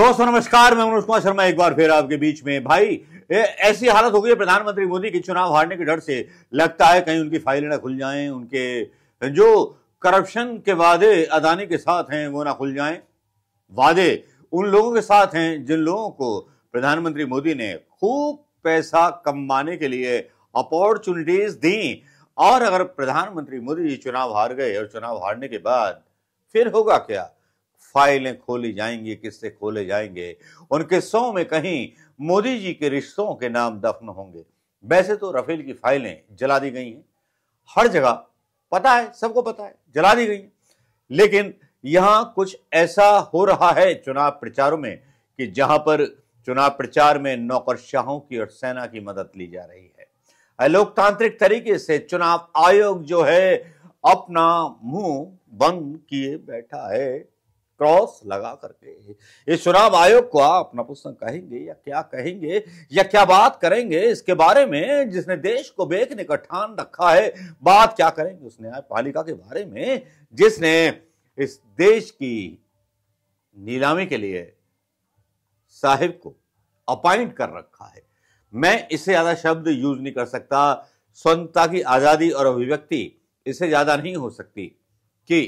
दोस्तों नमस्कार मैं मनोज कुमार शर्मा एक बार फिर आपके बीच में भाई ऐसी हालत हो गई है प्रधानमंत्री मोदी के चुनाव हारने के डर से लगता है कहीं उनकी फाइलें ना खुल जाएं उनके जो करप्शन के वादे अदानी के साथ हैं वो ना खुल जाएं वादे उन लोगों के साथ हैं जिन लोगों को प्रधानमंत्री मोदी ने खूब पैसा कमाने के लिए अपॉर्चुनिटीज दी और अगर प्रधानमंत्री मोदी जी चुनाव हार गए और चुनाव हारने के बाद फिर होगा क्या फाइलें खोली जाएंगी किससे खोले जाएंगे उनके सौ में कहीं मोदी जी के रिश्तों के नाम दफन होंगे वैसे तो रफेल की फाइलें जला दी गई हैं हर जगह पता है सबको पता है जला दी गई लेकिन यहां कुछ ऐसा हो रहा है चुनाव प्रचारों में कि जहां पर चुनाव प्रचार में नौकरशाहों की और सेना की मदद ली जा रही है लोकतांत्रिक तरीके से चुनाव आयोग जो है अपना मुंह बंद किए बैठा है क्रॉस लगा करके इस चुनाव आयोग को आप नपुंसक कहेंगे या क्या कहेंगे या क्या बात करेंगे इसके बारे में जिसने देश को बेचने का ठान रखा है बात क्या करेंगे उस न्यायपालिका के बारे में जिसने इस देश की नीलामी के लिए साहिब को अपॉइंट कर रखा है मैं इससे ज्यादा शब्द यूज नहीं कर सकता स्वतंत्रता की आजादी और अभिव्यक्ति इससे ज्यादा नहीं हो सकती कि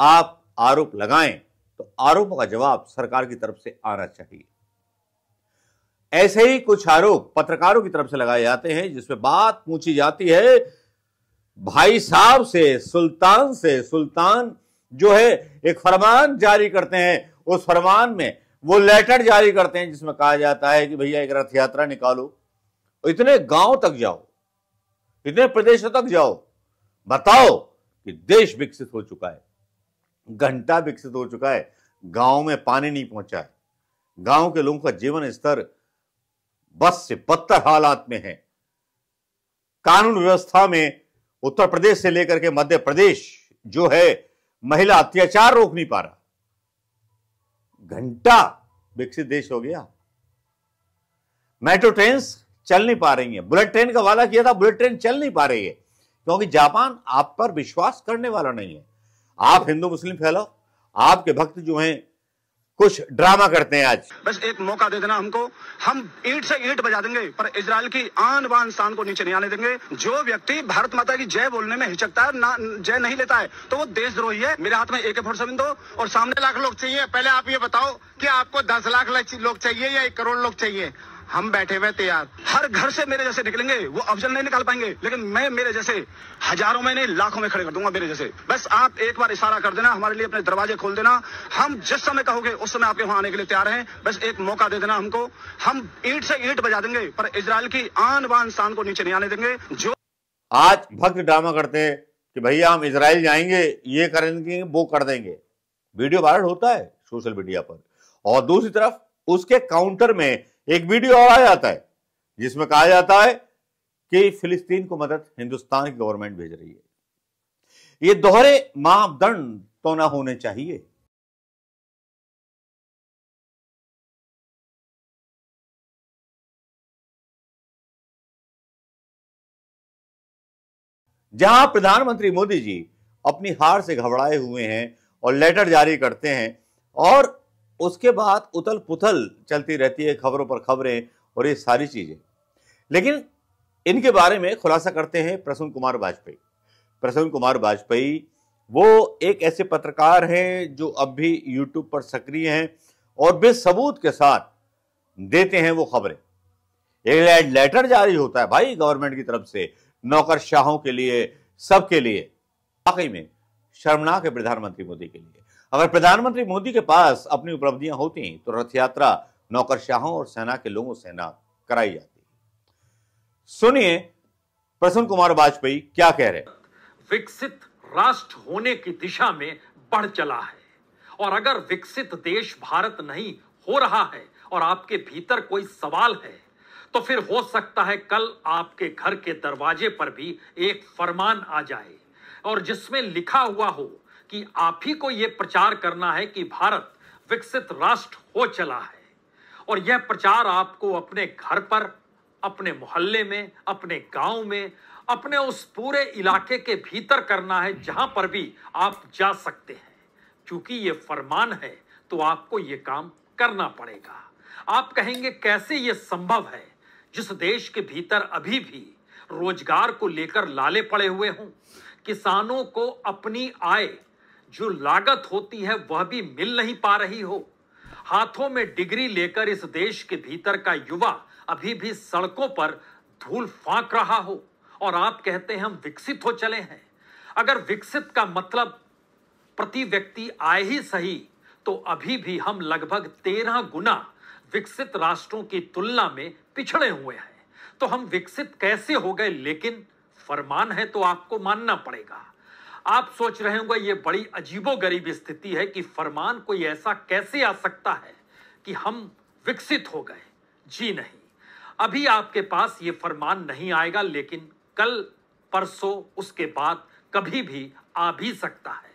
आप आरोप लगाएं तो आरोपों का जवाब सरकार की तरफ से आना चाहिए ऐसे ही कुछ आरोप पत्रकारों की तरफ से लगाए जाते हैं जिसमें बात पूछी जाती है भाई साहब से सुल्तान से सुल्तान जो है एक फरमान जारी करते हैं उस फरमान में वो लेटर जारी करते हैं जिसमें कहा जाता है कि भैया एक रथ यात्रा निकालो इतने गांव तक जाओ इतने प्रदेशों तक जाओ बताओ कि देश विकसित हो चुका है घंटा विकसित हो चुका है गांव में पानी नहीं पहुंचा है गांव के लोगों का जीवन स्तर बस से बदतर हालात में है कानून व्यवस्था में उत्तर प्रदेश से लेकर के मध्य प्रदेश जो है महिला अत्याचार रोक नहीं पा रहा घंटा विकसित देश हो गया मेट्रो ट्रेन चल नहीं पा रही है बुलेट ट्रेन का वाला किया था बुलेट ट्रेन चल नहीं पा रही है क्योंकि जापान आप पर विश्वास करने वाला नहीं है आप हिंदू मुस्लिम फैलाओ आपके भक्त जो हैं कुछ ड्रामा करते हैं आज बस एक मौका दे देना हमको हम ईट से ईट बजा देंगे पर इसराइल की आन बान शान को नीचे नहीं आने देंगे जो व्यक्ति भारत माता की जय बोलने में हिचकता है ना जय नहीं लेता है तो वो देशद्रोही है मेरे हाथ में एक फोर सेवन दो और सामने लाख लोग चाहिए पहले आप ये बताओ कि आपको दस लाख लोग चाहिए या एक करोड़ लोग चाहिए हम बैठे हुए तैयार हर घर से मेरे जैसे निकलेंगे वो अफजल नहीं निकाल पाएंगे लेकिन मैं मेरे जैसे हजारों में नहीं लाखों में खड़े कर दूंगा मेरे जैसे बस आप एक बार इशारा कर देना हमारे लिए अपने दरवाजे खोल देना हम जिस समय कहोगे उस समय आपके वहां आने के लिए तैयार हैं बस एक मौका दे देना हमको हम ईट से ईट बजा देंगे पर इसराइल की आन बान शान को नीचे नहीं आने देंगे जो आज भक्त ड्रामा करते हैं कि भैया हम इसराइल जाएंगे ये करेंगे वो कर देंगे वीडियो वायरल होता है सोशल मीडिया पर और दूसरी तरफ उसके काउंटर में एक वीडियो और आया जाता है जिसमें कहा जाता है कि फिलिस्तीन को मदद हिंदुस्तान की गवर्नमेंट भेज रही है ये दोहरे मापदंड तो ना होने चाहिए जहां प्रधानमंत्री मोदी जी अपनी हार से घबराए हुए हैं और लेटर जारी करते हैं और उसके बाद उथल पुथल चलती रहती है खबरों पर खबरें और ये सारी चीज़ें लेकिन इनके बारे में खुलासा करते हैं प्रसून कुमार वाजपेयी प्रसून कुमार वाजपेयी वो एक ऐसे पत्रकार हैं जो अब भी यूट्यूब पर सक्रिय हैं और बेसबूत के साथ देते हैं वो खबरें एक लेटर जारी होता है भाई गवर्नमेंट की तरफ से नौकरशाहों के लिए सबके लिए वाकई में शर्मनाक है प्रधानमंत्री मोदी के लिए अगर प्रधानमंत्री मोदी के पास अपनी उपलब्धियां होती तो रथ यात्रा नौकरशाहों और सेना के लोगों से ना कराई जाती सुनिए प्रसन्न कुमार वाजपेयी क्या कह रहे विकसित राष्ट्र होने की दिशा में बढ़ चला है और अगर विकसित देश भारत नहीं हो रहा है और आपके भीतर कोई सवाल है तो फिर हो सकता है कल आपके घर के दरवाजे पर भी एक फरमान आ जाए और जिसमें लिखा हुआ हो कि आप ही को यह प्रचार करना है कि भारत विकसित राष्ट्र हो चला है और यह प्रचार आपको अपने घर पर अपने मोहल्ले में अपने गांव में अपने उस पूरे इलाके के भीतर करना है जहां पर भी आप जा सकते हैं क्योंकि ये फरमान है तो आपको ये काम करना पड़ेगा आप कहेंगे कैसे ये संभव है जिस देश के भीतर अभी भी रोजगार को लेकर लाले पड़े हुए हों किसानों को अपनी आय जो लागत होती है वह भी मिल नहीं पा रही हो हाथों में डिग्री लेकर इस देश के भीतर का युवा अभी भी सड़कों पर धूल फांक रहा हो और आप कहते हैं हम विकसित हो चले हैं अगर विकसित का मतलब प्रति व्यक्ति आए ही सही तो अभी भी हम लगभग तेरह गुना विकसित राष्ट्रों की तुलना में पिछड़े हुए हैं तो हम विकसित कैसे हो गए लेकिन फरमान है तो आपको मानना पड़ेगा आप सोच रहे होंगे ये बड़ी अजीबो गरीब स्थिति है कि फरमान कोई ऐसा कैसे आ सकता है कि हम विकसित हो गए जी नहीं अभी आपके पास ये फरमान नहीं आएगा लेकिन कल परसों उसके बाद कभी भी आ भी सकता है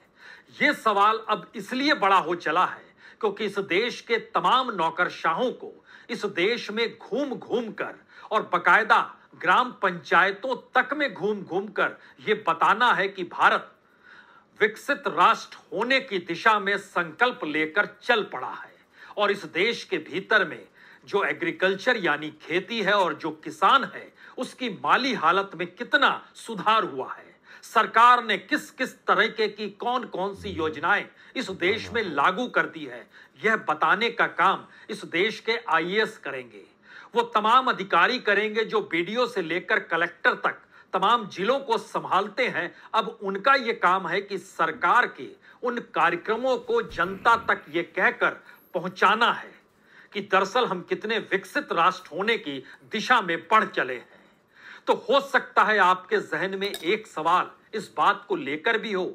ये सवाल अब इसलिए बड़ा हो चला है क्योंकि इस देश के तमाम नौकरशाहों को इस देश में घूम घूम कर और बकायदा ग्राम पंचायतों तक में घूम घूम कर यह बताना है कि भारत विकसित राष्ट्र होने की दिशा में संकल्प लेकर चल पड़ा है और इस देश के भीतर में जो एग्रीकल्चर यानी खेती है और जो किसान है उसकी माली हालत में कितना सुधार हुआ है सरकार ने किस किस तरीके की कौन कौन सी योजनाएं इस देश में लागू कर दी है यह बताने का काम इस देश के आईएएस करेंगे वो तमाम अधिकारी करेंगे जो बीडीओ से लेकर कलेक्टर तक तमाम जिलों को संभालते हैं अब उनका ये काम है कि सरकार के उन कार्यक्रमों को जनता तक ये कहकर पहुंचाना है कि दरअसल हम कितने विकसित राष्ट्र होने की दिशा में बढ़ चले हैं तो हो सकता है आपके जहन में एक सवाल इस बात को लेकर भी हो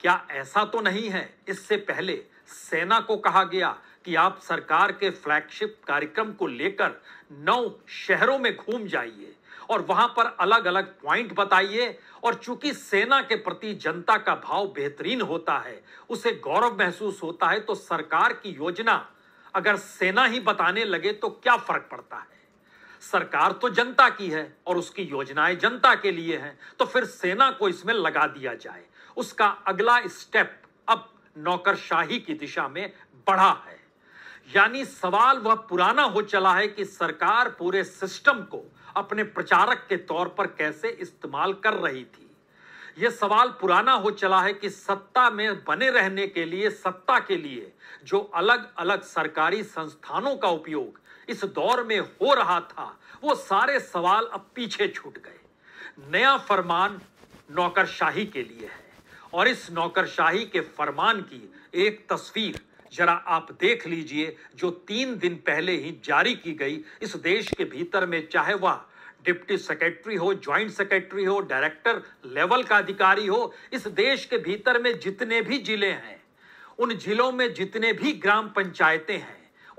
क्या ऐसा तो नहीं है इससे पहले सेना को कहा गया कि आप सरकार के फ्लैगशिप कार्यक्रम को लेकर नौ शहरों में घूम जाइए और वहां पर अलग अलग पॉइंट बताइए और चूंकि सेना के प्रति जनता का भाव बेहतरीन होता है उसे गौरव महसूस होता है तो सरकार की योजना अगर सेना ही बताने लगे तो क्या फर्क पड़ता है सरकार तो जनता की है और उसकी योजनाएं जनता के लिए हैं तो फिर सेना को इसमें लगा दिया जाए उसका अगला स्टेप अब नौकरशाही की दिशा में बढ़ा है यानी सवाल वह पुराना हो चला है कि सरकार पूरे सिस्टम को अपने प्रचारक के तौर पर कैसे इस्तेमाल कर रही थी ये सवाल पुराना हो चला है कि सत्ता में बने रहने के लिए सत्ता के लिए जो अलग अलग सरकारी संस्थानों का उपयोग इस दौर में हो रहा था वो सारे सवाल अब पीछे छूट गए नया फरमान नौकरशाही के लिए है और इस नौकरशाही के फरमान की एक तस्वीर जरा आप देख लीजिए जो तीन दिन पहले ही जारी की गई इस देश के भीतर में चाहे वह डिप्टी सेक्रेटरी हो ज्वाइंट सेक्रेटरी हो डायरेक्टर लेवल का अधिकारी हो इस देश के भीतर में जितने भी जिले हैं उन जिलों में जितने भी ग्राम पंचायतें हैं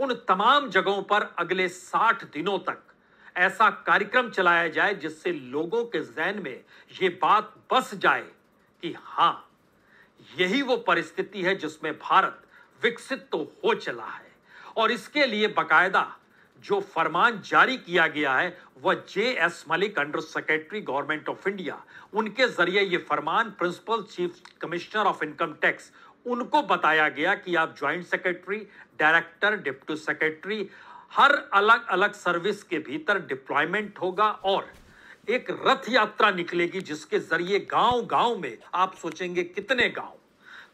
उन तमाम जगहों पर अगले साठ दिनों तक ऐसा कार्यक्रम चलाया जाए जिससे लोगों के जहन में यह बात बस जाए कि हाँ यही वो परिस्थिति है जिसमें भारत विकसित तो हो चला है और इसके लिए बकायदा जो फरमान जारी किया गया है वह J S Malik under secretary government of India उनके जरिए ये फरमान principal chief commissioner of income tax उनको बताया गया कि आप joint secretary director deputy secretary हर अलग अलग सर्विस के भीतर डिप्लॉयमेंट होगा और एक रथ यात्रा निकलेगी जिसके जरिए गांव गांव में आप सोचेंगे कितने गांव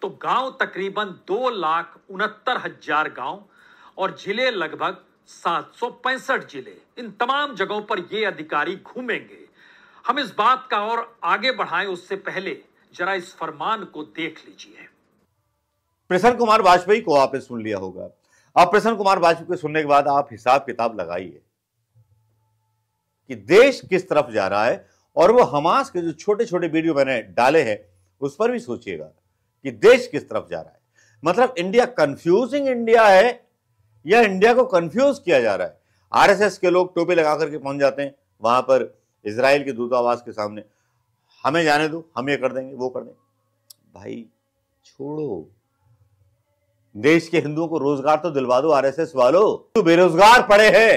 तो गांव तकरीबन दो लाख उनहत्तर हजार गांव और जिले लगभग सात सौ पैंसठ जिले इन तमाम जगहों पर ये अधिकारी घूमेंगे हम इस बात का और आगे बढ़ाएं उससे पहले जरा इस फरमान को देख लीजिए प्रसन्न कुमार वाजपेयी को आपने सुन लिया होगा अब प्रसन्न कुमार वाजपेयी को सुनने के बाद आप हिसाब किताब लगाइए कि देश किस तरफ जा रहा है और वो हमास के जो छोटे छोटे वीडियो मैंने डाले हैं उस पर भी सोचिएगा कि देश किस तरफ जा रहा है मतलब इंडिया कंफ्यूजिंग इंडिया है या इंडिया को कंफ्यूज किया जा रहा है आरएसएस के लोग टोपी लगा करके पहुंच जाते हैं वहां पर इसराइल के दूतावास के सामने हमें जाने दो हम ये कर देंगे वो कर देंगे भाई छोड़ो देश के हिंदुओं को रोजगार तो दिलवा दो आरएसएस वालों तो बेरोजगार पड़े हैं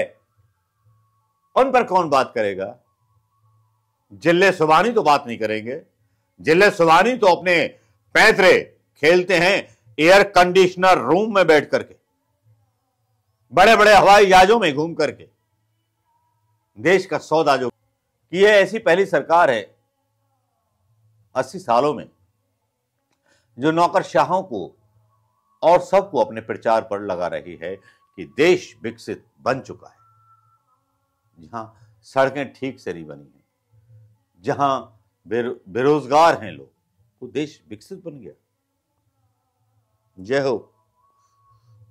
उन पर कौन बात करेगा जिले सुबानी तो बात नहीं करेंगे जिले सुबानी तो अपने पैतरे खेलते हैं एयर कंडीशनर रूम में बैठ करके बड़े बड़े हवाई जहाजों में घूम करके देश का सौदा जो कि यह ऐसी पहली सरकार है अस्सी सालों में जो नौकरशाहों को और सबको अपने प्रचार पर लगा रही है कि देश विकसित बन चुका है जहां सड़कें ठीक से नहीं बनी हैं जहां बेरोजगार हैं लोग वो देश विकसित बन गया जय हो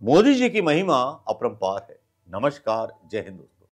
मोदी जी की महिमा अपरंपार है नमस्कार जय हिंदुस्तान